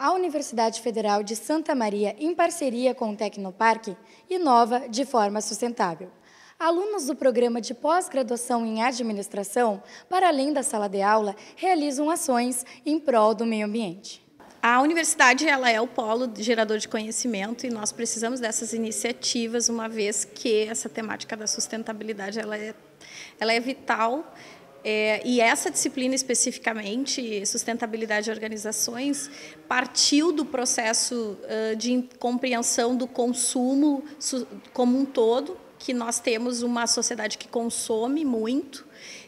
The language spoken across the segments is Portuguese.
a Universidade Federal de Santa Maria, em parceria com o Tecnoparque, inova de forma sustentável. Alunos do programa de pós-graduação em administração, para além da sala de aula, realizam ações em prol do meio ambiente. A universidade ela é o polo gerador de conhecimento e nós precisamos dessas iniciativas, uma vez que essa temática da sustentabilidade ela é, ela é vital é, e essa disciplina especificamente, sustentabilidade de organizações, partiu do processo uh, de compreensão do consumo como um todo, que nós temos uma sociedade que consome muito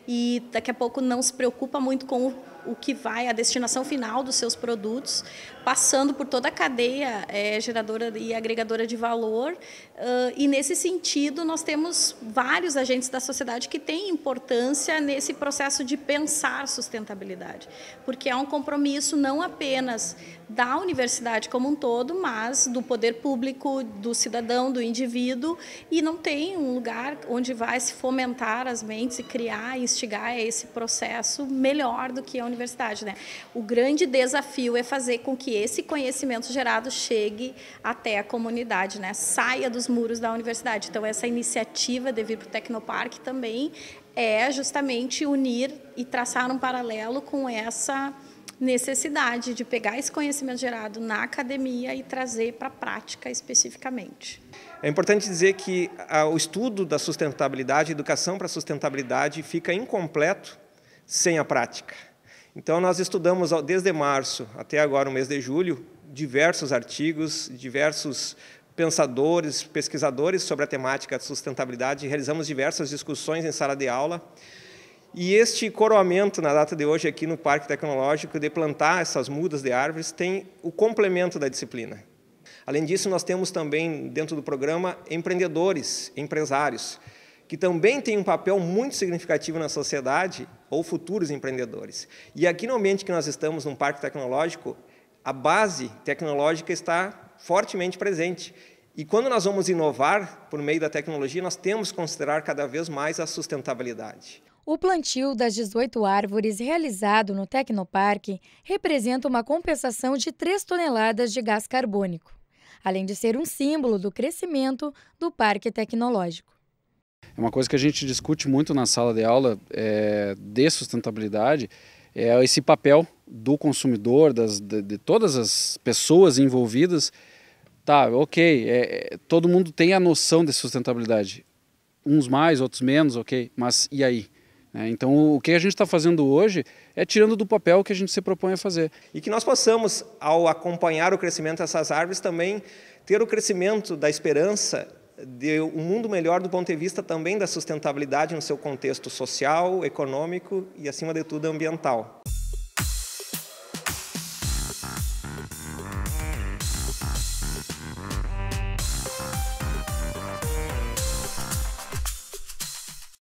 e daqui a pouco não se preocupa muito com o o que vai, a destinação final dos seus produtos, passando por toda a cadeia é, geradora e agregadora de valor. Uh, e, nesse sentido, nós temos vários agentes da sociedade que têm importância nesse processo de pensar sustentabilidade, porque é um compromisso não apenas da universidade como um todo, mas do poder público, do cidadão, do indivíduo, e não tem um lugar onde vai se fomentar as mentes e criar, instigar esse processo melhor do que a universidade. Né? O grande desafio é fazer com que esse conhecimento gerado chegue até a comunidade, né? saia dos muros da universidade. Então, essa iniciativa de vir para o Tecnoparque também é justamente unir e traçar um paralelo com essa necessidade de pegar esse conhecimento gerado na academia e trazer para a prática especificamente. É importante dizer que o estudo da sustentabilidade, educação para a sustentabilidade, fica incompleto sem a prática. Então, nós estudamos desde março até agora, o mês de julho, diversos artigos, diversos pensadores, pesquisadores sobre a temática de sustentabilidade, realizamos diversas discussões em sala de aula. E este coroamento, na data de hoje, aqui no Parque Tecnológico, de plantar essas mudas de árvores, tem o complemento da disciplina. Além disso, nós temos também, dentro do programa, empreendedores, empresários, que também têm um papel muito significativo na sociedade, ou futuros empreendedores. E aqui no ambiente que nós estamos, num parque tecnológico, a base tecnológica está fortemente presente. E quando nós vamos inovar por meio da tecnologia, nós temos que considerar cada vez mais a sustentabilidade. O plantio das 18 árvores realizado no Tecnoparque representa uma compensação de 3 toneladas de gás carbônico, além de ser um símbolo do crescimento do parque tecnológico. É uma coisa que a gente discute muito na sala de aula é, de sustentabilidade, é esse papel do consumidor, das, de, de todas as pessoas envolvidas. Tá, ok, é, é todo mundo tem a noção de sustentabilidade. Uns mais, outros menos, ok, mas e aí? É, então, o que a gente está fazendo hoje é tirando do papel o que a gente se propõe a fazer. E que nós possamos, ao acompanhar o crescimento dessas árvores, também ter o crescimento da esperança de um mundo melhor do ponto de vista também da sustentabilidade no seu contexto social, econômico e, acima de tudo, ambiental.